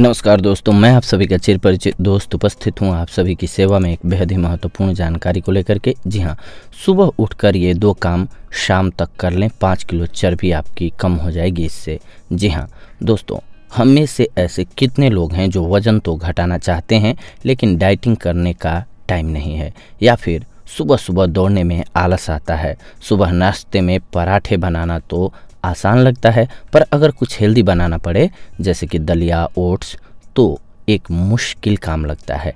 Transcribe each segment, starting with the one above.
नमस्कार दोस्तों मैं आप सभी का चिर परिचित दोस्त उपस्थित हूँ आप सभी की सेवा में एक बेहद ही महत्वपूर्ण जानकारी को लेकर के जी हाँ सुबह उठकर ये दो काम शाम तक कर लें पाँच किलो चर्बी आपकी कम हो जाएगी इससे जी हाँ दोस्तों हम में से ऐसे कितने लोग हैं जो वज़न तो घटाना चाहते हैं लेकिन डाइटिंग करने का टाइम नहीं है या फिर सुबह सुबह दौड़ने में आलस आता है सुबह नाश्ते में पराठे बनाना तो आसान लगता है पर अगर कुछ हेल्दी बनाना पड़े जैसे कि दलिया ओट्स तो एक मुश्किल काम लगता है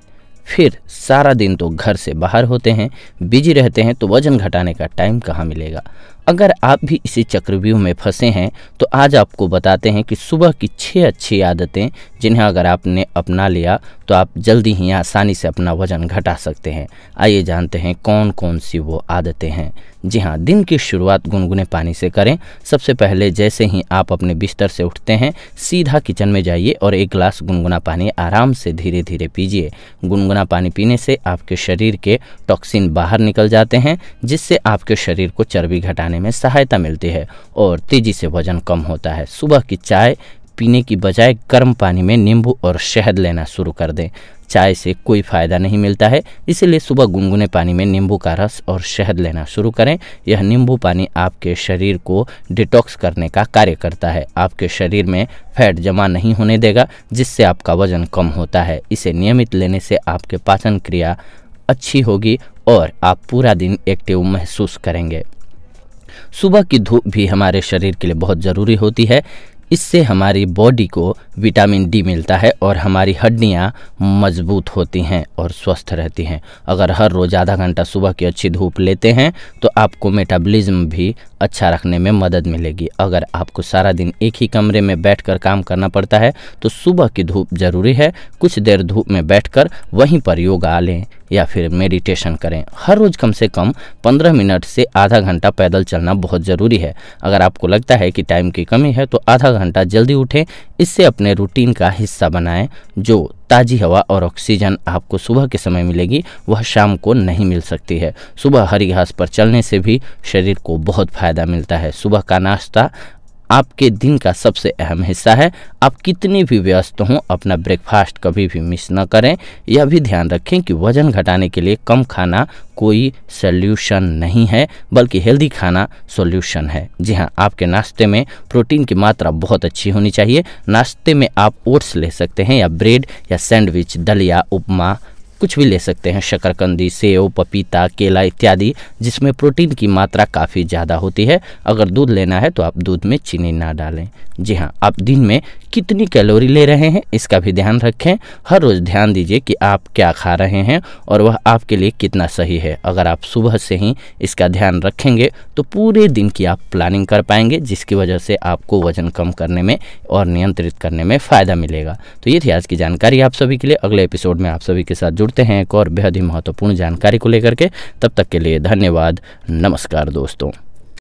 फिर सारा दिन तो घर से बाहर होते हैं बिजी रहते हैं तो वज़न घटाने का टाइम कहाँ मिलेगा अगर आप भी इसी चक्रव्यूह में फंसे हैं तो आज आपको बताते हैं कि सुबह की छः अच्छी आदतें जिन्हें अगर आपने अपना लिया तो आप जल्दी ही आसानी से अपना वजन घटा सकते हैं आइए जानते हैं कौन कौन सी वो आदतें हैं जी हाँ दिन की शुरुआत गुनगुने पानी से करें सबसे पहले जैसे ही आप अपने बिस्तर से उठते हैं सीधा किचन में जाइए और एक गिलास गुनगुना पानी आराम से धीरे धीरे पीजिए गुनगुना पानी पीने से आपके शरीर के टॉक्सिन बाहर निकल जाते हैं जिससे आपके शरीर को चर्बी घटाने बढ़ाने में सहायता मिलती है और तेज़ी से वजन कम होता है सुबह की चाय पीने की बजाय गर्म पानी में नींबू और शहद लेना शुरू कर दें चाय से कोई फ़ायदा नहीं मिलता है इसलिए सुबह गुनगुने पानी में नींबू का रस और शहद लेना शुरू करें यह नींबू पानी आपके शरीर को डिटॉक्स करने का कार्य करता है आपके शरीर में फैट जमा नहीं होने देगा जिससे आपका वजन कम होता है इसे नियमित लेने से आपके पाचन क्रिया अच्छी होगी और आप पूरा दिन एक्टिव महसूस करेंगे सुबह की धूप भी हमारे शरीर के लिए बहुत ज़रूरी होती है इससे हमारी बॉडी को विटामिन डी मिलता है और हमारी हड्डियाँ मजबूत होती हैं और स्वस्थ रहती हैं अगर हर रोज़ आधा घंटा सुबह की अच्छी धूप लेते हैं तो आपको मेटाबॉलिज्म भी अच्छा रखने में मदद मिलेगी अगर आपको सारा दिन एक ही कमरे में बैठकर काम करना पड़ता है तो सुबह की धूप ज़रूरी है कुछ देर धूप में कर वहीं पर योगा लें या फिर मेडिटेशन करें हर रोज़ कम से कम पंद्रह मिनट से आधा घंटा पैदल चलना बहुत ज़रूरी है अगर आपको लगता है कि टाइम की कमी है तो आधा घंटा जल्दी उठें इससे अपने अपने रूटीन का हिस्सा बनाएं जो ताज़ी हवा और ऑक्सीजन आपको सुबह के समय मिलेगी वह शाम को नहीं मिल सकती है सुबह हरी घास पर चलने से भी शरीर को बहुत फ़ायदा मिलता है सुबह का नाश्ता आपके दिन का सबसे अहम हिस्सा है आप कितनी भी व्यस्त हों अपना ब्रेकफास्ट कभी भी मिस न करें यह भी ध्यान रखें कि वजन घटाने के लिए कम खाना कोई सल्यूशन नहीं है बल्कि हेल्दी खाना सॉल्यूशन है जी हाँ आपके नाश्ते में प्रोटीन की मात्रा बहुत अच्छी होनी चाहिए नाश्ते में आप ओट्स ले सकते हैं या ब्रेड या सैंडविच दलिया उपमा कुछ भी ले सकते हैं शकरकंदी सेव पपीता केला इत्यादि जिसमें प्रोटीन की मात्रा काफ़ी ज़्यादा होती है अगर दूध लेना है तो आप दूध में चीनी ना डालें जी हाँ आप दिन में कितनी कैलोरी ले रहे हैं इसका भी ध्यान रखें हर रोज़ ध्यान दीजिए कि आप क्या खा रहे हैं और वह आपके लिए कितना सही है अगर आप सुबह से ही इसका ध्यान रखेंगे तो पूरे दिन की आप प्लानिंग कर पाएंगे जिसकी वजह से आपको वज़न कम करने में और नियंत्रित करने में फ़ायदा मिलेगा तो ये थी आज की जानकारी आप सभी के लिए अगले एपिसोड में आप सभी के साथ जुड़ करते हैं एक और बेहद ही महत्वपूर्ण जानकारी को लेकर के तब तक के लिए धन्यवाद नमस्कार दोस्तों